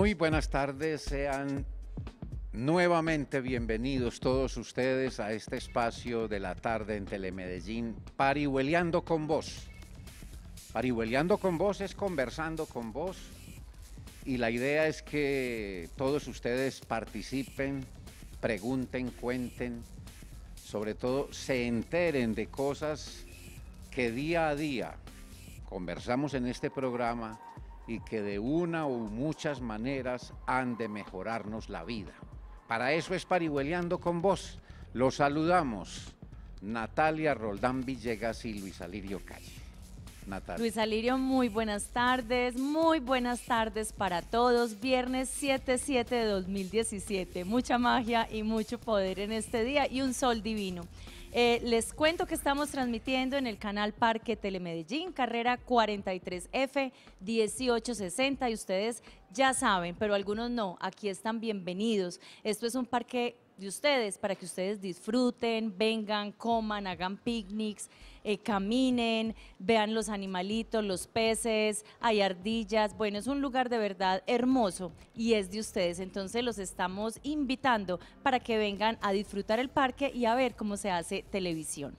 Muy buenas tardes, sean nuevamente bienvenidos todos ustedes a este espacio de la tarde en Telemedellín, Parihueleando con vos. Parihueleando con vos es conversando con vos y la idea es que todos ustedes participen, pregunten, cuenten, sobre todo se enteren de cosas que día a día conversamos en este programa y que de una u muchas maneras han de mejorarnos la vida. Para eso es Parihueleando con vos. Los saludamos. Natalia Roldán Villegas y Luis Alirio Calle. Natalia. Luis Alirio, muy buenas tardes, muy buenas tardes para todos. Viernes 7-7 de 2017, mucha magia y mucho poder en este día y un sol divino. Eh, les cuento que estamos transmitiendo en el canal Parque Telemedellín, carrera 43F 1860 y ustedes ya saben, pero algunos no, aquí están bienvenidos. Esto es un parque de ustedes para que ustedes disfruten, vengan, coman, hagan picnics, eh, caminen, vean los animalitos, los peces, hay ardillas. Bueno, es un lugar de verdad hermoso y es de ustedes. Entonces los estamos invitando para que vengan a disfrutar el parque y a ver cómo se hace televisión.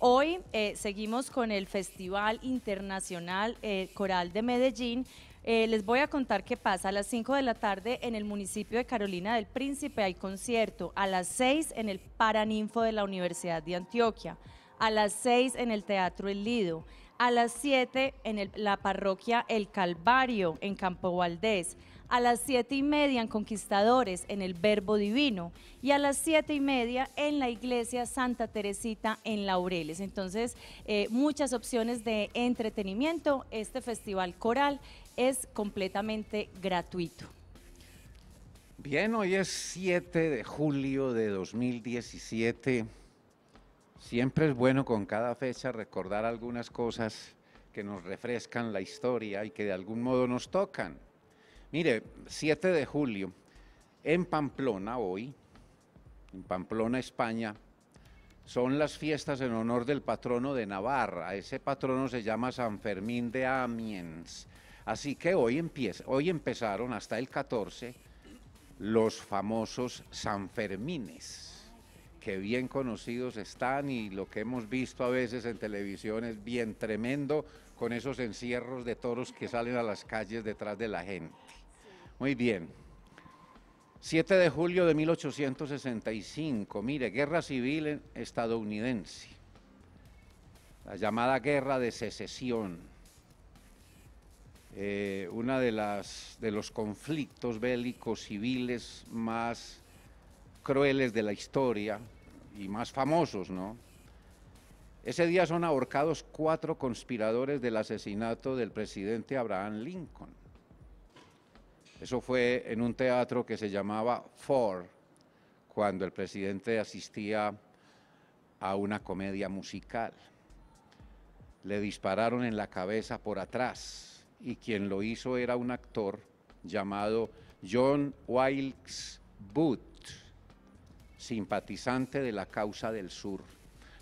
Hoy eh, seguimos con el Festival Internacional eh, Coral de Medellín eh, les voy a contar qué pasa. A las 5 de la tarde en el municipio de Carolina del Príncipe hay concierto. A las 6 en el Paraninfo de la Universidad de Antioquia. A las 6 en el Teatro El Lido. A las 7 en la parroquia El Calvario en Campo Valdés. A las 7 y media en Conquistadores en el Verbo Divino. Y a las siete y media en la iglesia Santa Teresita en Laureles. Entonces, eh, muchas opciones de entretenimiento. Este festival coral es completamente gratuito. Bien, hoy es 7 de julio de 2017. Siempre es bueno con cada fecha recordar algunas cosas que nos refrescan la historia y que de algún modo nos tocan. Mire, 7 de julio, en Pamplona hoy, en Pamplona, España, son las fiestas en honor del patrono de Navarra. Ese patrono se llama San Fermín de Amiens. Así que hoy, empieza, hoy empezaron hasta el 14 los famosos Sanfermines que bien conocidos están y lo que hemos visto a veces en televisión es bien tremendo con esos encierros de toros que salen a las calles detrás de la gente. Muy bien. 7 de julio de 1865, mire, guerra civil estadounidense, la llamada guerra de secesión uno eh, una de las de los conflictos bélicos civiles más crueles de la historia y más famosos, ¿no? Ese día son ahorcados cuatro conspiradores del asesinato del presidente Abraham Lincoln. Eso fue en un teatro que se llamaba Ford, cuando el presidente asistía a una comedia musical. Le dispararon en la cabeza por atrás y quien lo hizo era un actor llamado John Wilkes Booth, simpatizante de la causa del sur.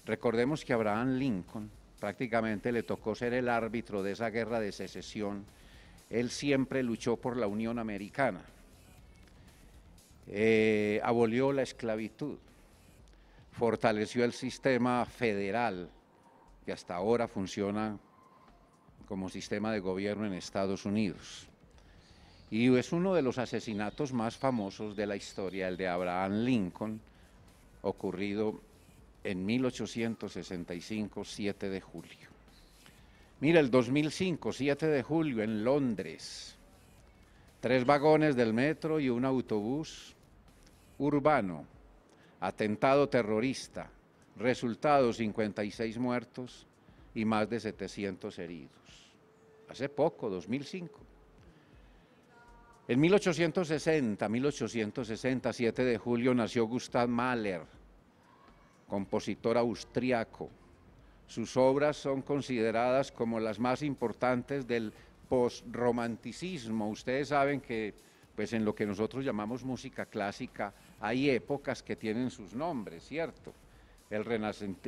Recordemos que Abraham Lincoln prácticamente le tocó ser el árbitro de esa guerra de secesión. Él siempre luchó por la Unión Americana. Eh, abolió la esclavitud, fortaleció el sistema federal que hasta ahora funciona como sistema de gobierno en Estados Unidos. Y es uno de los asesinatos más famosos de la historia, el de Abraham Lincoln, ocurrido en 1865, 7 de julio. Mira, el 2005, 7 de julio, en Londres, tres vagones del metro y un autobús urbano, atentado terrorista, resultado 56 muertos y más de 700 heridos hace poco, 2005. En 1860, 1867 de julio, nació Gustav Mahler, compositor austriaco. Sus obras son consideradas como las más importantes del postromanticismo. Ustedes saben que pues en lo que nosotros llamamos música clásica hay épocas que tienen sus nombres, ¿cierto?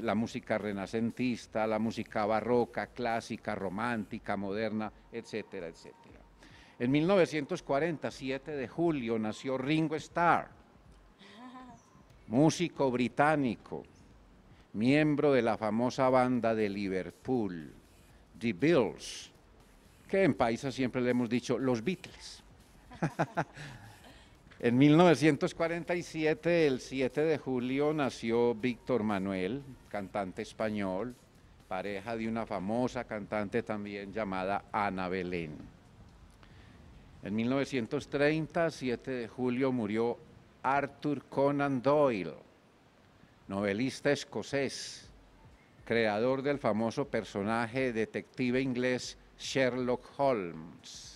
la música renacentista, la música barroca, clásica, romántica, moderna, etcétera, etcétera. En 1947 de julio, nació Ringo Starr, músico británico, miembro de la famosa banda de Liverpool, The Bills, que en paisa siempre le hemos dicho los Beatles. En 1947, el 7 de julio, nació Víctor Manuel, cantante español, pareja de una famosa cantante también llamada Ana Belén. En 1930, 7 de julio, murió Arthur Conan Doyle, novelista escocés, creador del famoso personaje detective inglés Sherlock Holmes.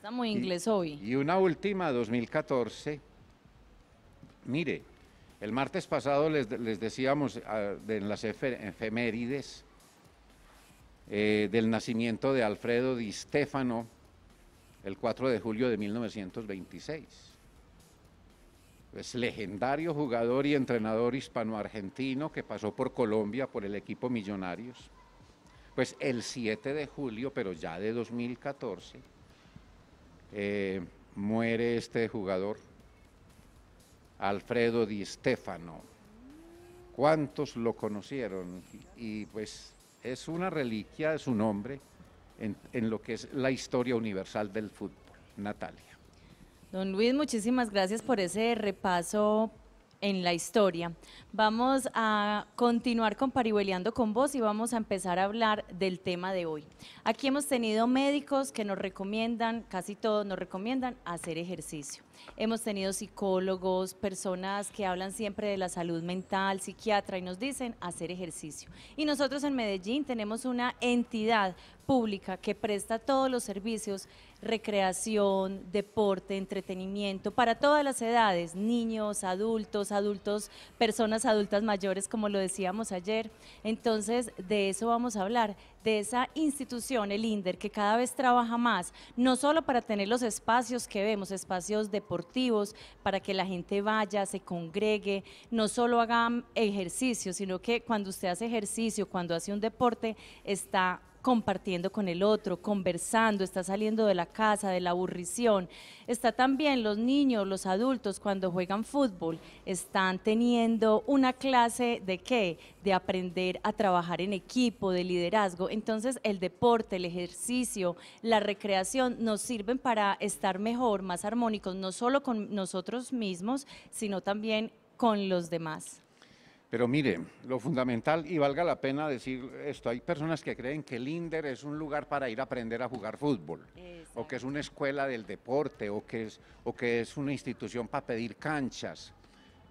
Estamos en inglés hoy. Y una última, 2014. Mire, el martes pasado les, decíamos ah, en las efemérides eh, del nacimiento de Alfredo Di Stefano el 4 de julio de 1926. Es legendario jugador y entrenador hispano-argentino que pasó por Colombia por el equipo Millonarios. Pues el 7 de julio, pero ya de 2014, eh, muere este jugador, Alfredo Di Stefano. ¿Cuántos lo conocieron? Y, pues es una reliquia de su nombre en, en lo que es la historia universal del fútbol. Natalia. Don Luis, muchísimas gracias por ese repaso en la historia. Vamos a continuar con con vos y vamos a empezar a hablar del tema de hoy. Aquí hemos tenido médicos que nos recomiendan, casi todos nos recomiendan hacer ejercicio. Hemos tenido psicólogos, personas que hablan siempre de la salud mental, psiquiatra y nos dicen hacer ejercicio. Y nosotros en Medellín tenemos una entidad pública que presta todos los servicios, recreación, deporte, entretenimiento, para todas las edades, niños, adultos, adultos, personas adultas mayores, como lo decíamos ayer. Entonces, de eso vamos a hablar, de esa institución, el INDER, que cada vez trabaja más, no solo para tener los espacios que vemos, espacios deportivos, para que la gente vaya, se congregue, no solo hagan ejercicio, sino que cuando usted hace ejercicio, cuando hace un deporte, está compartiendo con el otro, conversando, está saliendo de la casa, de la aburrición. Está también los niños, los adultos, cuando juegan fútbol, están teniendo una clase de qué? De aprender a trabajar en equipo, de liderazgo. Entonces el deporte, el ejercicio, la recreación nos sirven para estar mejor, más armónicos, no solo con nosotros mismos, sino también con los demás. Pero mire, lo fundamental, y valga la pena decir esto, hay personas que creen que el INDER es un lugar para ir a aprender a jugar fútbol, o que es una escuela del deporte, o que es, una institución para pedir canchas.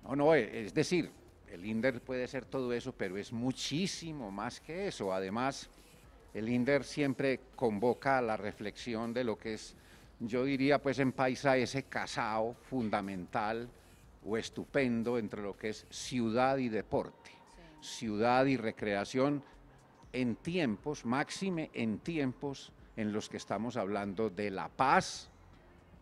No, no, e, es decir, el INDER puede ser todo eso, pero es muchísimo más que eso. Además, el INDER siempre convoca a la reflexión de lo que es, yo diría pues en paisa, ese casao fundamental o estupendo entre lo que es ciudad y deporte, ciudad y recreación en tiempos, máxime en tiempos en los que estamos hablando de la paz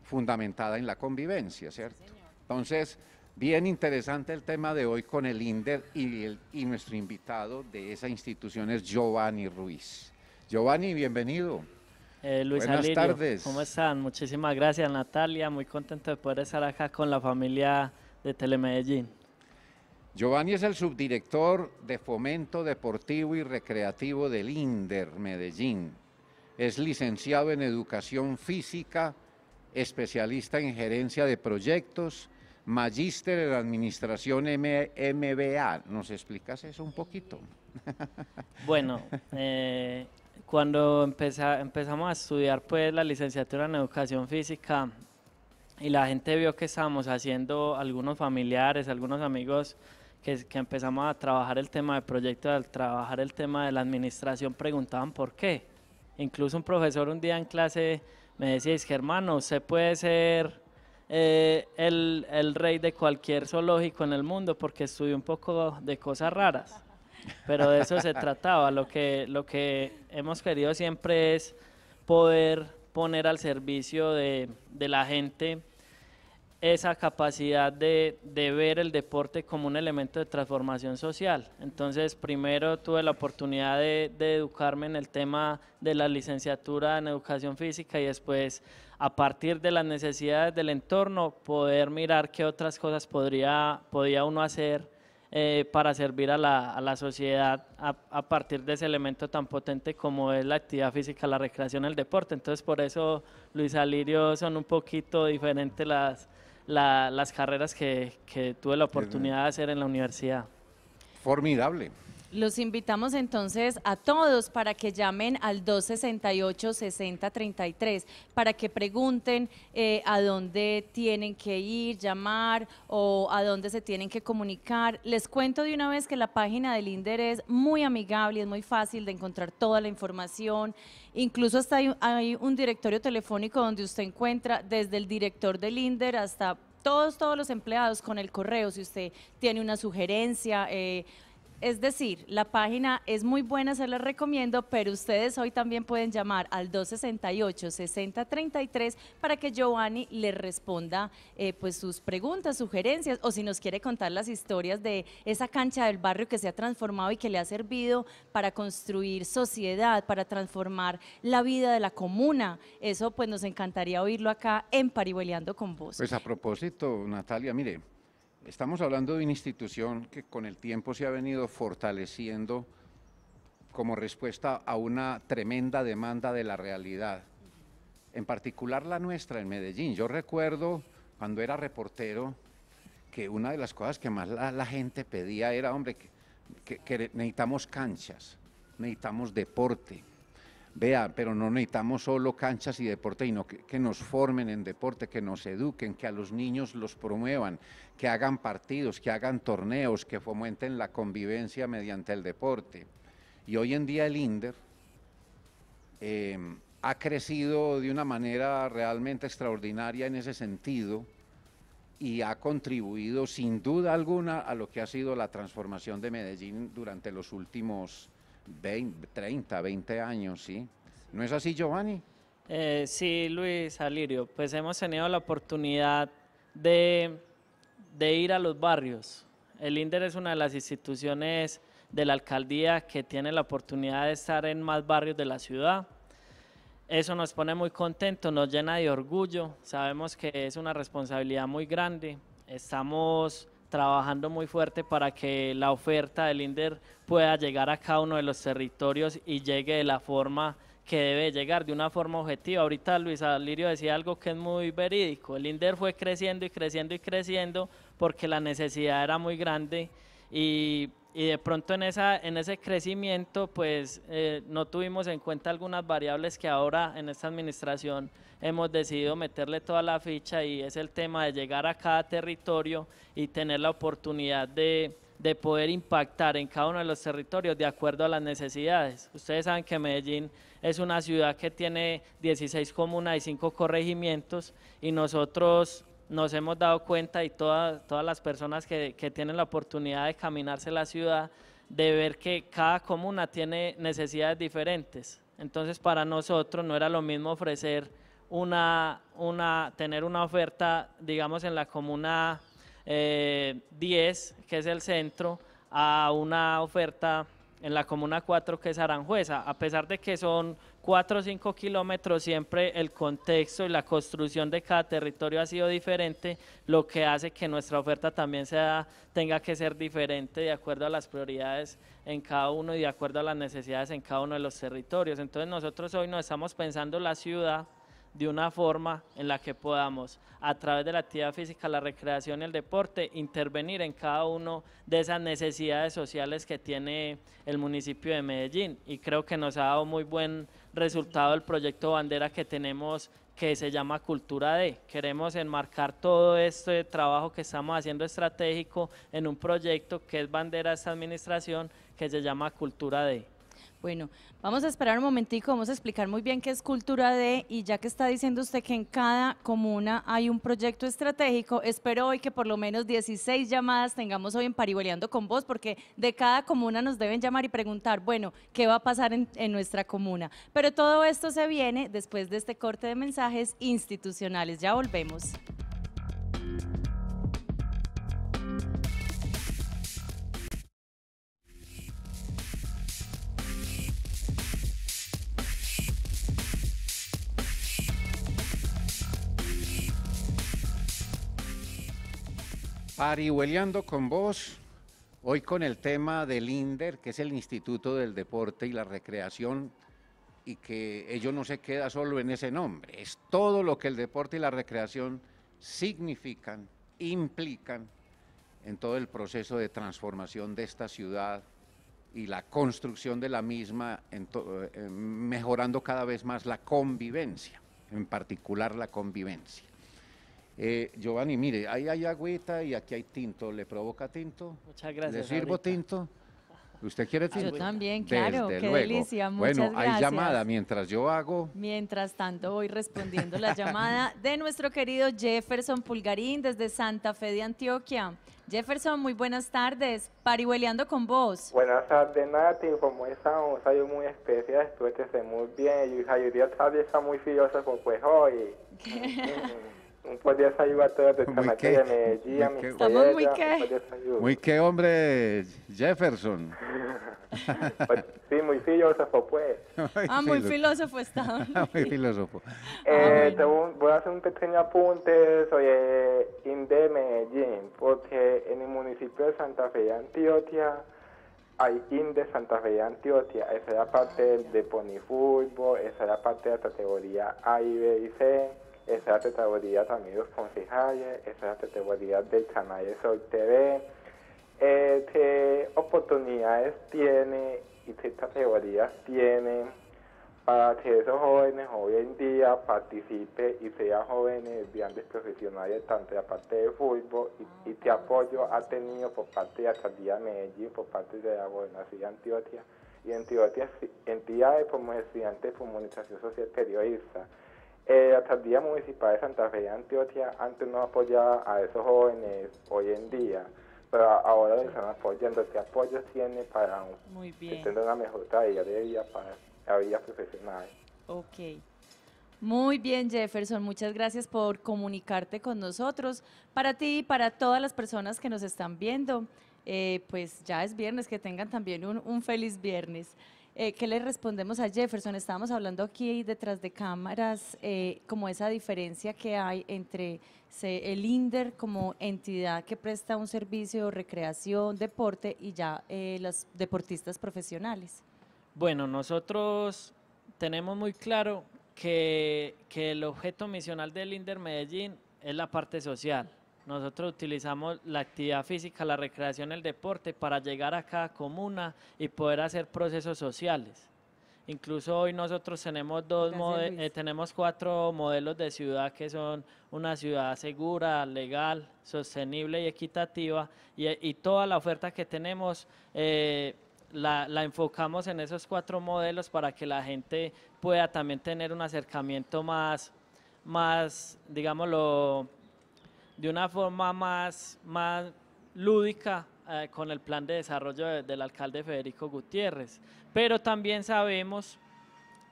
fundamentada en la convivencia, ¿cierto? Entonces, bien interesante el tema de hoy con el INDER y, el, nuestro invitado de esa institución es Giovanni Ruiz. Giovanni, bienvenido. Eh, Buenas tardes. ¿Cómo están? Muchísimas gracias, Natalia. Muy contento de poder estar acá con la familia de Telemedellín. Giovanni es el subdirector de Fomento Deportivo y Recreativo del INDER Medellín. Es licenciado en Educación Física, especialista en Gerencia de Proyectos, magíster en Administración MBA. ¿Nos explicas eso un poquito? Bueno, eh, cuando empezamos a estudiar pues la licenciatura en Educación Física, y la gente vio que estábamos haciendo algunos familiares, algunos amigos que, empezamos a trabajar el tema de proyectos, al trabajar el tema de la administración, preguntaban por qué. Incluso un profesor un día en clase me decía, es que hermano, usted puede ser eh, el, el, rey de cualquier zoológico en el mundo porque estudió un poco de cosas raras. Pero de eso se trataba. Lo que, lo que hemos querido siempre es poder poner al servicio de, la gente esa capacidad de, ver el deporte como un elemento de transformación social. Entonces, primero tuve la oportunidad de, educarme en el tema de la licenciatura en educación física y después, a partir de las necesidades del entorno, poder mirar qué otras cosas podría, podía uno hacer eh, para servir a la, sociedad a, partir de ese elemento tan potente como es la actividad física, la recreación, el deporte. Entonces por eso Luis Alirio son un poquito diferentes las, las carreras que, que tuve la oportunidad de hacer en la universidad. Formidable. Los invitamos entonces a todos para que llamen al 268-6033, para que pregunten eh, a dónde tienen que ir, llamar o a dónde se tienen que comunicar. Les cuento de una vez que la página del INDER es muy amigable, es muy fácil de encontrar toda la información. Incluso hasta hay, un directorio telefónico donde usted encuentra desde el director del INDER hasta todos, todos los empleados con el correo, si usted tiene una sugerencia, eh, es decir, la página es muy buena, se la recomiendo, pero ustedes hoy también pueden llamar al 268-6033 para que Giovanni le responda eh, pues sus preguntas, sugerencias o si nos quiere contar las historias de esa cancha del barrio que se ha transformado y que le ha servido para construir sociedad, para transformar la vida de la comuna. Eso pues nos encantaría oírlo acá en Pariboleando con vos. Pues a propósito, Natalia, mire, Estamos hablando de una institución que con el tiempo se ha venido fortaleciendo como respuesta a una tremenda demanda de la realidad, en particular la nuestra en Medellín. Yo recuerdo cuando era reportero que una de las cosas que más la, gente pedía era, hombre, que necesitamos canchas, necesitamos deporte, vea, pero no necesitamos solo canchas y deporte, sino que, nos formen en deporte, que nos eduquen, que a los niños los promuevan, que hagan partidos, que hagan torneos, que fomenten la convivencia mediante el deporte. Y hoy en día el INDER em, ha crecido de una manera realmente extraordinaria en ese sentido y ha contribuido sin duda alguna a lo que ha sido la transformación de Medellín durante los últimos 30, 20 años, ¿sí? ¿No es así, Giovanni? Eh, sí, Luis Alirio, pues hemos tenido la oportunidad de, de ir a los barrios. El INDER es una de las instituciones de la alcaldía que tiene la oportunidad de estar en más barrios de la ciudad. Eso nos pone muy contentos, nos llena de orgullo, sabemos que es una responsabilidad muy grande. Estamos trabajando muy fuerte para que la oferta del INDER pueda llegar a cada uno de los territorios y llegue de la forma que debe llegar, de una forma objetiva. Ahorita Luis Alirio decía algo que es muy verídico, el INDER fue creciendo y creciendo y creciendo porque la necesidad era muy grande y y de pronto en, esa, en ese crecimiento pues eh, no tuvimos en cuenta algunas variables que ahora en esta administración hemos decidido meterle toda la ficha y es el tema de llegar a cada territorio y tener la oportunidad de, de poder impactar en cada uno de los territorios de acuerdo a las necesidades. Ustedes saben que Medellín es una ciudad que tiene 16 comunas y 5 corregimientos y nosotros nos hemos dado cuenta y todas, todas las personas que, tienen la oportunidad de caminarse la ciudad, de ver que cada comuna tiene necesidades diferentes. Entonces para nosotros no era lo mismo ofrecer una, una tener una oferta, digamos, en la comuna 10, eh, que es el centro, a una oferta en la comuna 4, que es Aranjuez a pesar de que son 4 o 5 kilómetros, siempre el contexto y la construcción de cada territorio ha sido diferente, lo que hace que nuestra oferta también sea, tenga que ser diferente de acuerdo a las prioridades en cada uno y de acuerdo a las necesidades en cada uno de los territorios. Entonces nosotros hoy no estamos pensando la ciudad de una forma en la que podamos, a través de la actividad física, la recreación y el deporte, intervenir en cada una de esas necesidades sociales que tiene el municipio de Medellín. Y creo que nos ha dado muy buen resultado el proyecto bandera que tenemos que se llama Cultura D. Queremos enmarcar todo este trabajo que estamos haciendo estratégico en un proyecto que es bandera de esta administración que se llama Cultura D. Bueno, vamos a esperar un momentico, vamos a explicar muy bien qué es Cultura D y ya que está diciendo usted que en cada comuna hay un proyecto estratégico, espero hoy que por lo menos 16 llamadas tengamos hoy en Pariboleando con vos, porque de cada comuna nos deben llamar y preguntar, bueno, ¿qué va a pasar en nuestra comuna? Pero todo esto se viene después de este corte de mensajes institucionales. Ya volvemos. Parihueleando con vos, hoy con el tema del INDER, que es el Instituto del Deporte y la Recreación, y que ello no se queda solo en ese nombre, es todo lo que el deporte y la recreación significan, implican en todo el proceso de transformación de esta ciudad y la construcción de la misma, eh, mejorando cada vez más la convivencia, en particular la convivencia. Eh, Giovanni, mire, ahí hay agüita y aquí hay tinto. ¿Le provoca tinto? Muchas gracias. ¿Le sirvo tinto? ¿Usted quiere tinto? Yo también, claro, qué delicia, muchas bueno, hay llamada mientras yo hago. Mientras tanto voy respondiendo la llamada de nuestro querido Jefferson Pulgarín desde Santa Fe de Antioquia. Jefferson, muy buenas tardes, parihueleando con vos. Buenas tardes, Nati, como estamos? saludo muy especial, tú que muy bien y día está está muy filósofo pues hoy. un pues ayudar a todos de Medellín, Estamos muy qué. Pues pues. Muy qué hombre, Jefferson. sí, muy filósofo, pues. Ah, ah, muy filósofo está. muy filósofo. Eh, ah, Voy a hacer un pequeño apunte sobre eh, INDE Medellín, porque en el municipio de Santa Fe de Antioquia hay INDE Santa Fe de Antioquia. Esa era parte de Pony Fútbol, esa era parte de la categoría A, B y C esa categoría también los concejales, esa categoría del canal de Sol TV. ¿Qué este, oportunidades tiene y qué categorías tiene para que esos jóvenes hoy en día participen y sean jóvenes grandes profesionales tanto de la parte de fútbol y, y qué apoyo ha tenido por parte de la alcaldía por parte de la gobernación de Antioquia? y Antioquia entidades como estudiantes de comunicación social periodista. Eh, la Tardía municipal de Santa Fe de Antioquia antes no apoyaba a esos jóvenes hoy en día, pero ahora están apoyando. ¿Qué este apoyo tiene para Muy que una mejor calidad de vida para la vida profesional? Ok. Muy bien, Jefferson, muchas gracias por comunicarte con nosotros. Para ti y para todas las personas que nos están viendo, eh, pues ya es viernes, que tengan también un, un feliz viernes. Eh, ¿Qué le respondemos a Jefferson? Estábamos hablando aquí detrás de cámaras, eh, como esa diferencia que hay entre el INDER como entidad que presta un servicio, de recreación, deporte y ya eh, los deportistas profesionales. Bueno, nosotros tenemos muy claro que el objeto misional del INDER Medellín es la parte social nosotros utilizamos la actividad física, la recreación, el deporte para llegar a cada comuna y poder hacer procesos sociales. Incluso hoy nosotros tenemos dos eh, tenemos cuatro modelos de ciudad que son una ciudad segura, legal, sostenible y equitativa y, toda la oferta que tenemos eh, la, enfocamos en esos cuatro modelos para que la gente pueda también tener un acercamiento más, más digámoslo, de una forma más, más lúdica eh, con el plan de desarrollo del alcalde Federico Gutiérrez. Pero también sabemos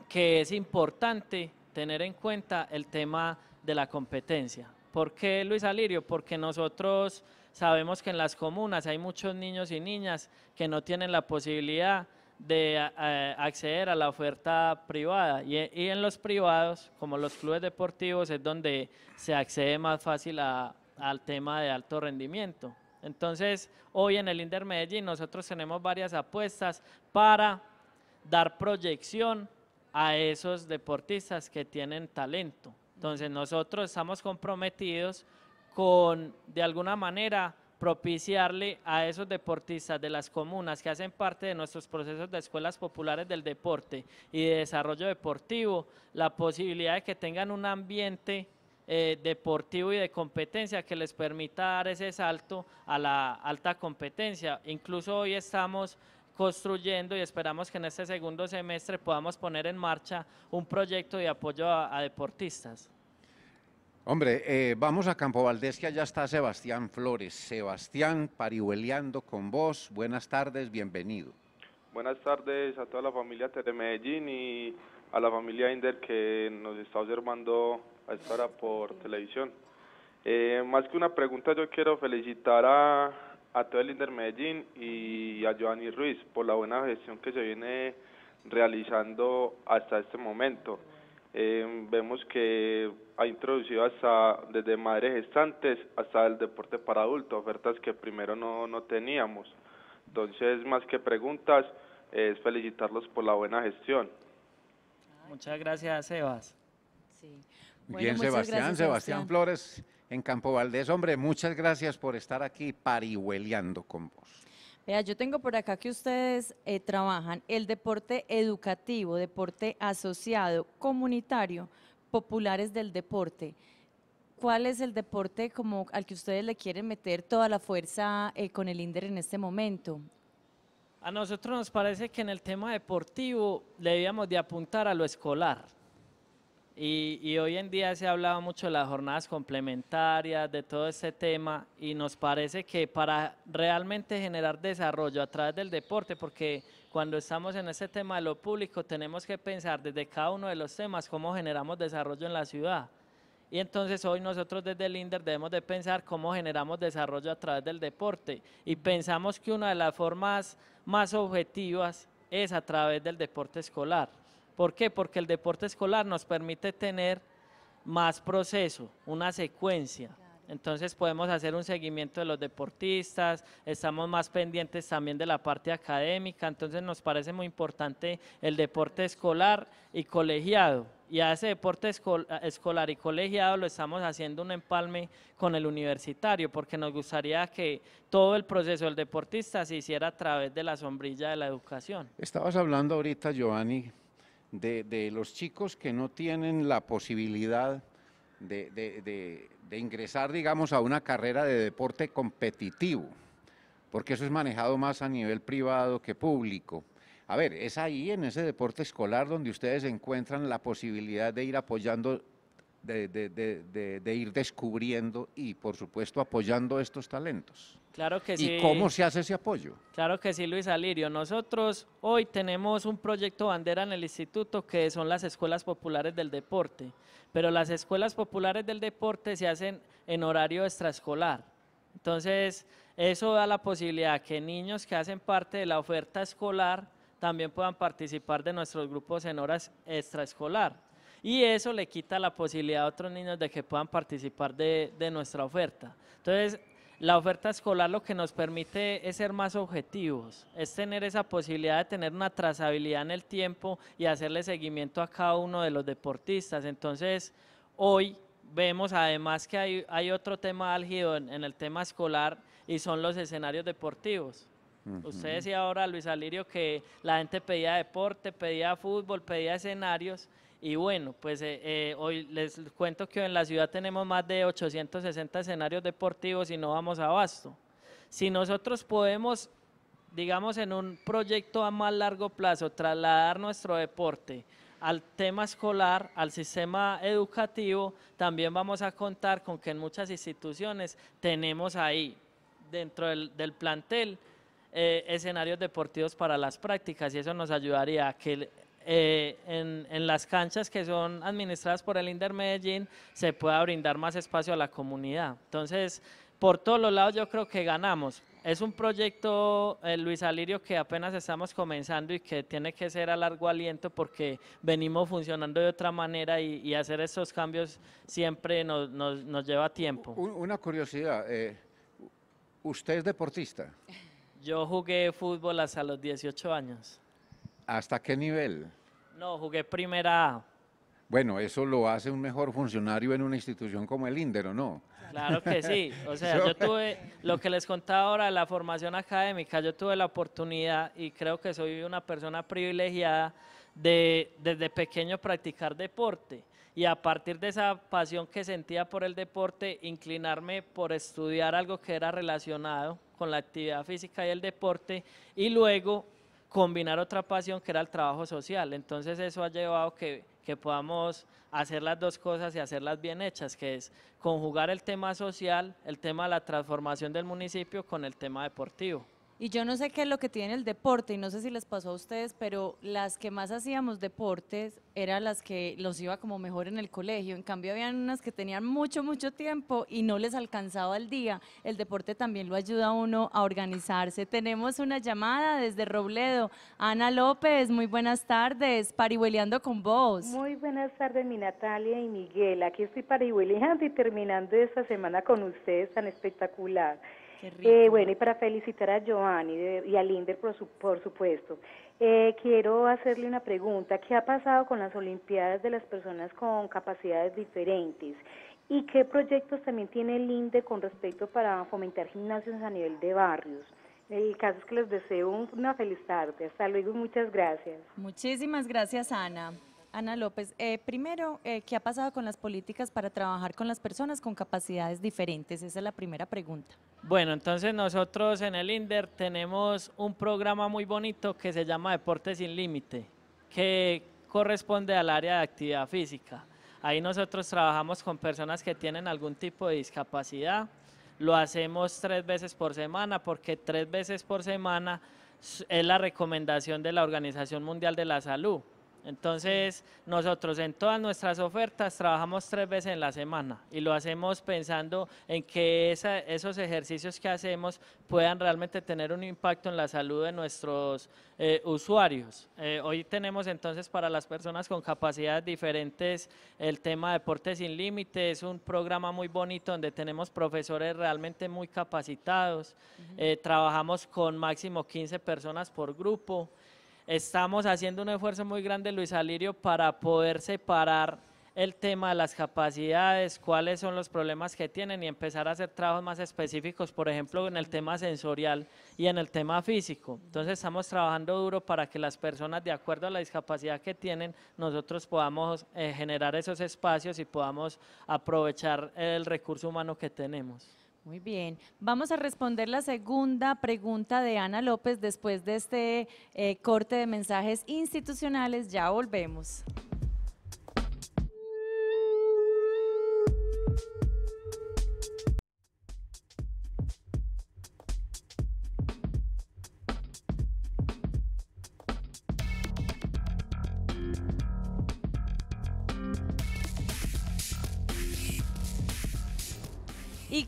que es importante tener en cuenta el tema de la competencia. ¿Por qué Luis Alirio? Porque nosotros sabemos que en las comunas hay muchos niños y niñas que no tienen la posibilidad de eh, acceder a la oferta privada. E, y, en los privados, como los clubes deportivos, es donde se accede más fácil al tema de alto rendimiento. Entonces, hoy en el Inder Medellín nosotros tenemos varias apuestas para dar proyección a esos deportistas que tienen talento. Entonces, nosotros estamos comprometidos con, de alguna manera, propiciarle a esos deportistas de las comunas que hacen parte de nuestros procesos de escuelas populares del deporte y de desarrollo deportivo la posibilidad de que tengan un ambiente eh, deportivo y de competencia que les permita dar ese salto a la alta competencia. Incluso hoy estamos construyendo y esperamos que en este segundo semestre podamos poner en marcha un proyecto de apoyo a deportistas. Hombre, eh, vamos a Campo Valdés, que allá está Sebastián Flores. Sebastián, parihueleando con vos. Buenas tardes, bienvenido. Buenas tardes a toda la familia de Medellín y a la familia Inder que nos está observando a esta hora por televisión. Eh, más que una pregunta, yo quiero felicitar a, a todo el Inder Medellín y a Giovanni Ruiz por la buena gestión que se viene realizando hasta este momento. Em, vemos que ha introducido hasta desde madres gestantes hasta el deporte para adultos, ofertas que primero no, no teníamos. Entonces, más que preguntas, es felicitarlos por la buena gestión. Muchas gracias, Sebas. Bien, Sebastián, Sebastián, Sebastián Flores en Campo Valdés. Hombre, muchas gracias por estar aquí parihueleando con vos. Vea, yo tengo por acá que ustedes eh, trabajan el deporte educativo, deporte asociado, comunitario, populares del deporte. ¿Cuál es el deporte como al que ustedes le quieren meter toda la fuerza eh, con el INDER en este momento? A nosotros nos parece que en el tema deportivo debíamos de apuntar a lo escolar. Y, hoy en día se ha hablado mucho de las jornadas complementarias, de todo este tema, y nos parece que para realmente generar desarrollo a través del deporte, porque cuando estamos en este tema de lo público, tenemos que pensar desde cada uno de los temas cómo generamos desarrollo en la ciudad. Y entonces hoy nosotros desde el INDER debemos de pensar cómo generamos desarrollo a través del deporte. Y pensamos que una de las formas más objetivas es a través del deporte escolar. ¿Por qué? Porque el deporte escolar nos permite tener más proceso, una secuencia. Entonces podemos hacer un seguimiento de los deportistas, estamos más pendientes también de la parte académica, entonces nos parece muy importante el deporte escolar y colegiado. Y a ese deporte escolar y colegiado lo estamos haciendo un empalme con el universitario, porque nos gustaría que todo el proceso del deportista se hiciera a través de la sombrilla de la educación. Estabas hablando ahorita, Giovanni, de, los chicos que no tienen la posibilidad de, de ingresar, digamos, a una carrera de deporte competitivo, porque eso es manejado más a nivel privado que público. A ver, es ahí en ese deporte escolar donde ustedes encuentran la posibilidad de ir apoyando de, ir descubriendo y, por supuesto, apoyando estos talentos. Claro que sí. ¿Y cómo se hace ese apoyo? Claro que sí, Luis Alirio. Nosotros hoy tenemos un proyecto bandera en el instituto que son las escuelas populares del deporte, pero las escuelas populares del deporte se hacen en horario extraescolar. Entonces, eso da la posibilidad que niños que hacen parte de la oferta escolar también puedan participar de nuestros grupos en horas extraescolar y eso le quita la posibilidad a otros niños de que puedan participar de, nuestra oferta. Entonces, la oferta escolar lo que nos permite es ser más objetivos, es tener esa posibilidad de tener una trazabilidad en el tiempo y hacerle seguimiento a cada uno de los deportistas. Entonces, hoy vemos además que hay, otro tema álgido en, el tema escolar y son los escenarios deportivos. Usted decía ahora, Luis Alirio, que la gente pedía deporte, pedía fútbol, pedía escenarios y bueno, pues eh, eh, hoy les cuento que en la ciudad tenemos más de 860 escenarios deportivos y no vamos a abasto. Si nosotros podemos, digamos, en un proyecto a más largo plazo, trasladar nuestro deporte al tema escolar, al sistema educativo, también vamos a contar con que en muchas instituciones tenemos ahí, dentro del, plantel, eh, escenarios deportivos para las prácticas y eso nos ayudaría a que eh, en, las canchas que son administradas por el Inder Medellín se pueda brindar más espacio a la comunidad. Entonces, por todos los lados yo creo que ganamos. Es un proyecto, eh, Luis Alirio, que apenas estamos comenzando y que tiene que ser a largo aliento porque venimos funcionando de otra manera y, hacer esos cambios siempre nos, lleva tiempo. Una curiosidad, eh, ¿usted es deportista? Yo jugué fútbol hasta los 18 años. ¿Hasta qué nivel? No, jugué primera Bueno, eso lo hace un mejor funcionario en una institución como el INDER, ¿o no? Claro que sí. O sea, yo tuve, lo que les contaba ahora, la formación académica, yo tuve la oportunidad y creo que soy una persona privilegiada de desde pequeño practicar deporte y a partir de esa pasión que sentía por el deporte, inclinarme por estudiar algo que era relacionado con la actividad física y el deporte y luego combinar otra pasión que era el trabajo social. Entonces eso ha llevado que, que podamos hacer las dos cosas y hacerlas bien hechas, que es conjugar el tema social, el tema de la transformación del municipio con el tema deportivo. Y yo no sé qué es lo que tiene el deporte, y no sé si les pasó a ustedes, pero las que más hacíamos deportes eran las que los iba como mejor en el colegio. En cambio, habían unas que tenían mucho, mucho tiempo y no les alcanzaba el día. El deporte también lo ayuda a uno a organizarse. Tenemos una llamada desde Robledo. Ana López, muy buenas tardes. Parihueleando con vos. Muy buenas tardes, mi Natalia y Miguel. Aquí estoy parihueleando y terminando esta semana con ustedes tan espectacular. Eh, bueno, y para felicitar a Giovanni y a Linder, por, supuesto, eh, quiero hacerle una pregunta. ¿Qué ha pasado con las Olimpiadas de las personas con capacidades diferentes? ¿Y qué proyectos también tiene Linde con respecto para fomentar gimnasios a nivel de barrios? El caso es que les deseo una feliz tarde. Hasta luego y muchas gracias. Muchísimas gracias, Ana. Ana López, eh, primero, eh, ¿qué ha pasado con las políticas para trabajar con las personas con capacidades diferentes? Esa es la primera pregunta. Bueno, entonces nosotros en el INDER tenemos un programa muy bonito que se llama Deporte sin Límite, que corresponde al área de actividad física. Ahí nosotros trabajamos con personas que tienen algún tipo de discapacidad. Lo hacemos tres veces por semana porque tres veces por semana es la recomendación de la Organización Mundial de la Salud entonces, nosotros en todas nuestras ofertas trabajamos tres veces en la semana y lo hacemos pensando en que esos ejercicios que hacemos puedan realmente tener un impacto en la salud de nuestros eh, usuarios. Eh, hoy tenemos entonces para las personas con capacidades diferentes el tema Deporte sin límite Límites, un programa muy bonito donde tenemos profesores realmente muy capacitados, eh, trabajamos con máximo 15 personas por grupo. Estamos haciendo un esfuerzo muy grande, Luis Alirio, para poder separar el tema de las capacidades, cuáles son los problemas que tienen y empezar a hacer trabajos más específicos, por ejemplo, en el tema sensorial y en el tema físico. Entonces estamos trabajando duro para que las personas, de acuerdo a la discapacidad que tienen, nosotros podamos eh, generar esos espacios y podamos aprovechar el recurso humano que tenemos. Muy bien. Vamos a responder la segunda pregunta de Ana López después de este eh, corte de mensajes institucionales. Ya volvemos.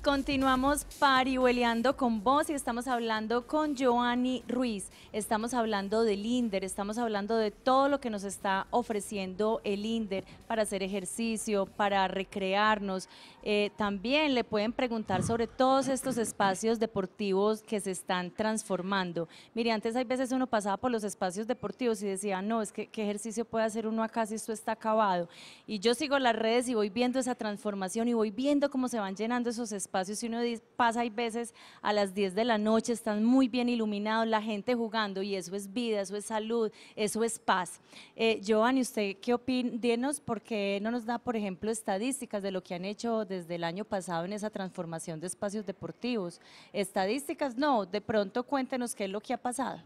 Continuamos parihueleando con vos y estamos hablando con Joanny Ruiz estamos hablando del INDER, estamos hablando de todo lo que nos está ofreciendo el INDER para hacer ejercicio, para recrearnos. Eh, también le pueden preguntar sobre todos estos espacios deportivos que se están transformando. Mire, antes hay veces uno pasaba por los espacios deportivos y decía, no, es que qué ejercicio puede hacer uno acá si esto está acabado. Y yo sigo las redes y voy viendo esa transformación y voy viendo cómo se van llenando esos espacios y uno pasa hay veces a las 10 de la noche, están muy bien iluminados, la gente juega y eso es vida, eso es salud, eso es paz. Eh, Giovanni, ¿usted qué opina? Díganos por no nos da, por ejemplo, estadísticas de lo que han hecho desde el año pasado en esa transformación de espacios deportivos. Estadísticas, no, de pronto cuéntenos qué es lo que ha pasado.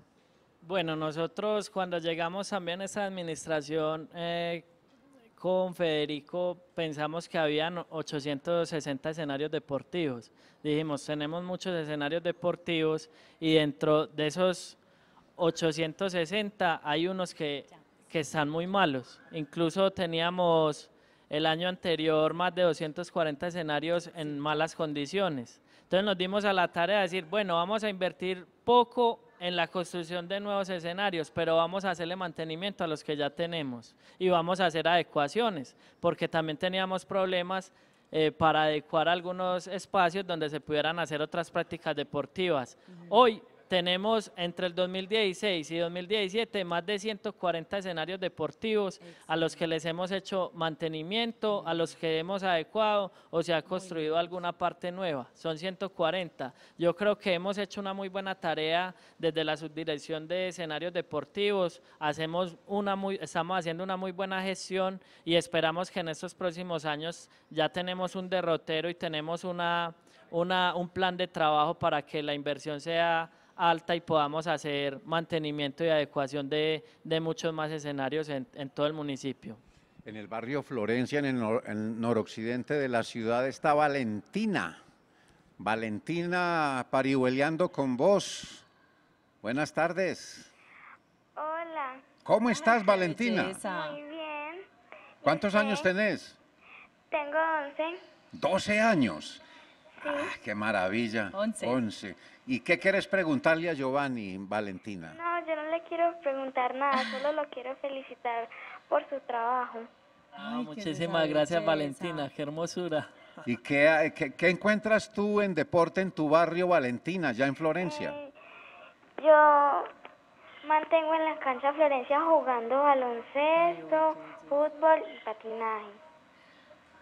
Bueno, nosotros cuando llegamos también a esta administración eh, con Federico pensamos que habían 860 escenarios deportivos. Dijimos, tenemos muchos escenarios deportivos y dentro de esos 860 hay unos que, que están muy malos. Incluso teníamos el año anterior más de 240 escenarios en malas condiciones. Entonces nos dimos a la tarea de decir, bueno, vamos a invertir poco en la construcción de nuevos escenarios, pero vamos a hacerle mantenimiento a los que ya tenemos y vamos a hacer adecuaciones, porque también teníamos problemas eh, para adecuar algunos espacios donde se pudieran hacer otras prácticas deportivas. Hoy tenemos entre el 2016 y 2017 más de 140 escenarios deportivos a los que les hemos hecho mantenimiento, a los que hemos adecuado o se ha construido alguna parte nueva. Son 140. Yo creo que hemos hecho una muy buena tarea desde la subdirección de escenarios deportivos. Hacemos una muy, estamos haciendo una muy buena gestión y esperamos que en estos próximos años ya tenemos un derrotero y tenemos una, un plan de trabajo para que la inversión sea alta y podamos hacer mantenimiento y adecuación de, muchos más escenarios en, en, todo el municipio. En el barrio Florencia, en el, noroccidente de la ciudad, está Valentina. Valentina, parihueleando con vos. Buenas tardes. Hola. ¿Cómo estás, Valentina? Muy bien. ¿Cuántos este, años tenés? Tengo 11. 12 años. Ah, ¡Qué maravilla! Once. ¿Y qué quieres preguntarle a Giovanni, Valentina? No, yo no le quiero preguntar nada, solo lo quiero felicitar por su trabajo. Ah, muchísimas gracias, Valentina, qué hermosura. ¿Y ah, qué, qué, encuentras tú en deporte en tu barrio, Valentina, ya en Florencia? Eh, yo mantengo en la cancha Florencia jugando baloncesto, fútbol y patinaje.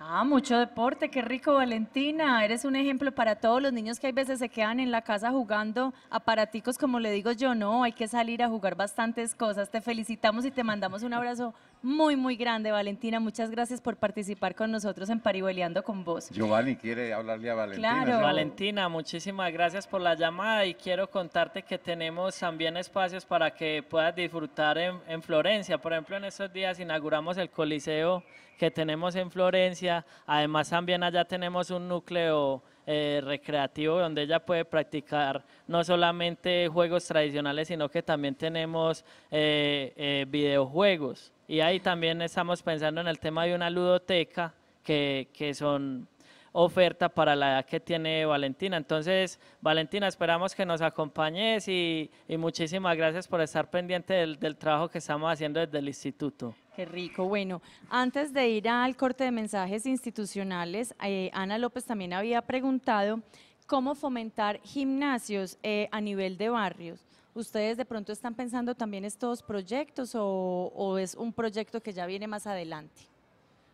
Ah, mucho deporte, qué rico Valentina, eres un ejemplo para todos los niños que hay veces se quedan en la casa jugando aparaticos, como le digo yo, no, hay que salir a jugar bastantes cosas. Te felicitamos y te mandamos un abrazo muy, muy grande. Valentina, muchas gracias por participar con nosotros en Pariboleando con vos. Giovanni quiere hablarle a Valentina. Valentina, muchísimas gracias por la llamada y quiero contarte que tenemos también espacios para que puedas disfrutar en, Florencia. Por ejemplo, en estos días inauguramos el Coliseo que tenemos en Florencia. Además, también allá tenemos un núcleo eh, recreativo donde ella puede practicar no solamente juegos tradicionales, sino que también tenemos eh, eh, videojuegos. Y ahí también estamos pensando en el tema de una ludoteca, que, son oferta para la edad que tiene Valentina. Entonces, Valentina, esperamos que nos acompañes y, muchísimas gracias por estar pendiente del, trabajo que estamos haciendo desde el instituto. Qué rico. Bueno, antes de ir al corte de mensajes institucionales, eh, Ana López también había preguntado cómo fomentar gimnasios eh, a nivel de barrios. ¿Ustedes de pronto están pensando también estos proyectos o, es un proyecto que ya viene más adelante?